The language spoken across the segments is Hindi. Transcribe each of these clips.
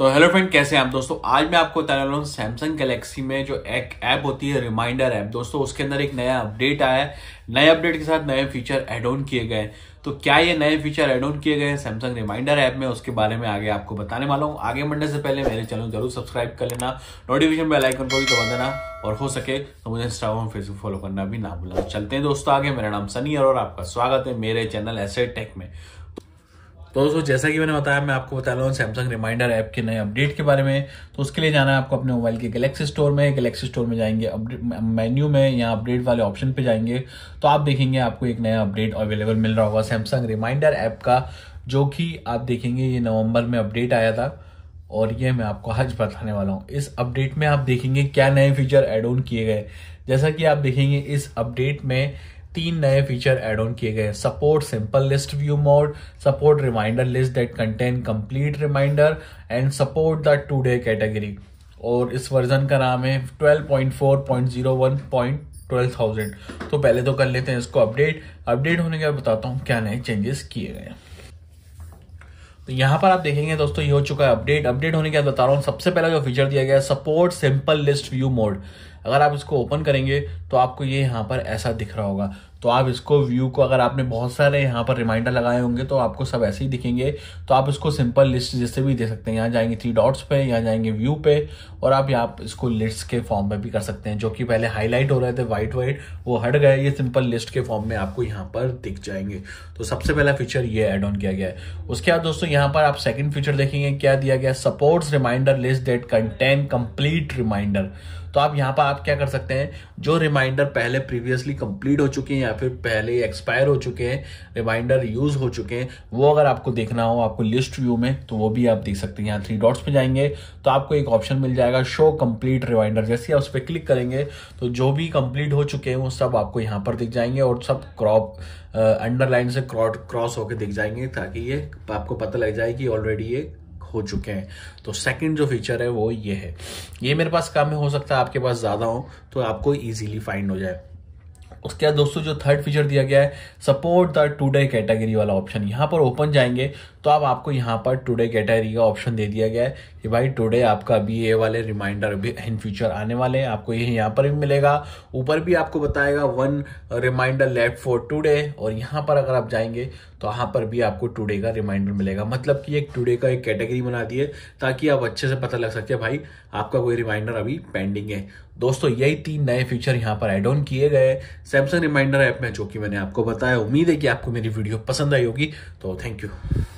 तो हेलो फ्रेंड कैसे हैं आप दोस्तों आज मैं आपको बताने वाला हूँ सैमसंग गैलेक्सी में जो एक ऐप होती है रिमाइंडर ऐप दोस्तों उसके अंदर एक नया अपडेट आया है नए अपडेट के साथ नए फीचर एड ऑन किए गए तो क्या ये नए फीचर एड ऑन किए गए हैं सैमसंग रिमाइंडर ऐप में उसके बारे में आगे आपको बताने वाला हूँ आगे बढ़ने से पहले मेरे चैनल जरूर सब्सक्राइब कर लेना नोटिफिकेशन बेल आइकन को भी दबा देना और हो सके तो मुझे इंस्टाग्राम फेसबुक फॉलो करना भी ना भूलना चलते हैं दोस्तों आगे मेरा नाम सनी और आपका स्वागत है मेरे चैनल एसे टेक में तो दोस्तों जैसा कि मैंने बताया मैं आपको बता रहा हूँ सैमसंग रिमाइंडर ऐप के नए अपडेट के बारे में तो उसके लिए जाना है आपको अपने मोबाइल के गलेक्सी स्टोर में गलेक्सी स्टोर में जाएंगे मेन्यू में या अपडेट वाले ऑप्शन पे जाएंगे तो आप देखेंगे आपको एक नया अपडेट अवेलेबल मिल रहा होगा सैमसंग रिमाइंडर ऐप का जो कि आप देखेंगे ये नवम्बर में अपडेट आया था और ये मैं आपको आज बताने वाला हूँ इस अपडेट में आप देखेंगे क्या नए फीचर एड ऑन किए गए जैसा कि आप देखेंगे इस अपडेट में तीन नए फीचर एड ऑन किए गए हैं support simple list view mode support reminder list that contain complete reminder and support the today category और इस वर्जन का नाम है थाउजेंड तो पहले तो कर लेते हैं इसको अपडेट अपडेट होने के बाद बताता हूँ क्या नए चेंजेस किए गए हैं तो यहाँ पर आप देखेंगे दोस्तों ये हो चुका है अपडेट अपडेट होने के बाद बता रहा हूँ सबसे पहला जो फीचर दिया गया है support simple list view mode अगर आप इसको ओपन करेंगे तो आपको ये यहाँ पर ऐसा दिख रहा होगा तो आप इसको व्यू को अगर आपने बहुत सारे यहाँ पर रिमाइंडर लगाए होंगे तो आपको सब ऐसे ही दिखेंगे तो आप इसको सिंपल लिस्ट जैसे भी दे सकते हैं यहाँ जाएंगे थ्री डॉट्स पे यहाँ जाएंगे व्यू पे और आप यहाँ इसको लिस्ट के फॉर्म में भी कर सकते हैं जो कि पहले हाईलाइट हो रहे थे व्हाइट व्हाइट वो हट गए ये सिंपल लिस्ट के फॉर्म में आपको यहाँ पर दिख जाएंगे तो सबसे पहला फीचर ये एड ऑन किया गया है उसके बाद दोस्तों यहाँ पर आप सेकेंड फीचर देखेंगे क्या दिया गया supports reminder list that contain complete reminder तो आप यहाँ पर आप क्या कर सकते हैं जो रिमाइंडर पहले प्रीवियसली कंप्लीट हो चुके हैं या फिर पहले एक्सपायर हो चुके हैं रिमाइंडर यूज हो चुके हैं वो अगर आपको देखना हो आपको लिस्ट व्यू में तो वो भी आप देख सकते हैं यहाँ थ्री डॉट्स पे जाएंगे तो आपको एक ऑप्शन मिल जाएगा शो कंप्लीट रिमाइंडर जैसे आप उस पर क्लिक करेंगे तो जो भी कंप्लीट हो चुके हैं वो सब आपको यहाँ पर दिख जाएंगे और सब क्रॉप अंडरलाइन से क्रॉस होकर दिख जाएंगे ताकि ये आपको पता लग जाए कि ऑलरेडी ये हो चुके हैं तो सेकंड जो फीचर है वो ये है ये मेरे पास कम हो सकता है आपके पास ज़्यादा हो तो आपको ईजिली फाइंड हो जाए उसके बाद दोस्तों जो थर्ड फीचर दिया गया है सपोर्ट द टुडे कैटेगरी वाला ऑप्शन यहाँ पर ओपन जाएंगे तो आप आपको यहाँ पर टुडे कैटेगरी का ऑप्शन दे दिया गया है कि भाई टुडे आपका अभी ये वाले रिमाइंडर भी इन फ्यूचर आने वाले हैं आपको ये यहाँ पर भी मिलेगा ऊपर भी आपको बताएगा one reminder left for today और यहाँ पर अगर आप जाएंगे तो यहाँ पर भी आपको टुडे का रिमाइंडर मिलेगा मतलब कि एक टुडे का एक कैटेगरी बना दिए ताकि आप अच्छे से पता लग सके भाई आपका कोई रिमाइंडर अभी पेंडिंग है दोस्तों यही तीन नए फीचर यहाँ पर एड ऑन किए गए सैमसंग रिमाइंडर ऐप में जो कि मैंने आपको बताया उम्मीद है कि आपको मेरी वीडियो पसंद आई होगी तो थैंक यू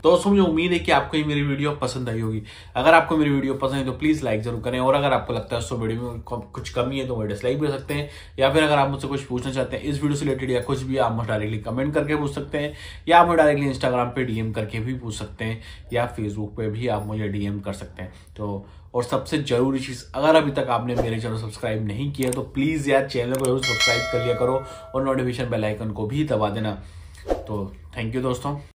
दोस्तों मुझे उम्मीद है कि आपको ये मेरी वीडियो पसंद आई होगी अगर आपको मेरी वीडियो पसंद है तो प्लीज़ लाइक जरूर करें और अगर आपको लगता है उसको वीडियो में कुछ कमी है तो वो डिसलाइक भी कर सकते हैं या फिर अगर आप मुझसे कुछ पूछना चाहते हैं इस वीडियो से रिलेटेड या कुछ भी आप मुझे डायरेक्टली कमेंट करके पूछ सकते हैं या आप मुझे डायरेक्टली इंस्टाग्राम पर डीएम करके भी पूछ सकते हैं या फेसबुक पर भी आप मुझे डीएम कर सकते हैं तो और सबसे जरूरी चीज़ अगर अभी तक आपने मेरे चैनल सब्सक्राइब नहीं किया तो प्लीज़ यार चैनल को जरूर सब्सक्राइब कर लिया करो और नोटिफिकेशन बेल आइकन को भी दबा देना तो थैंक यू दोस्तों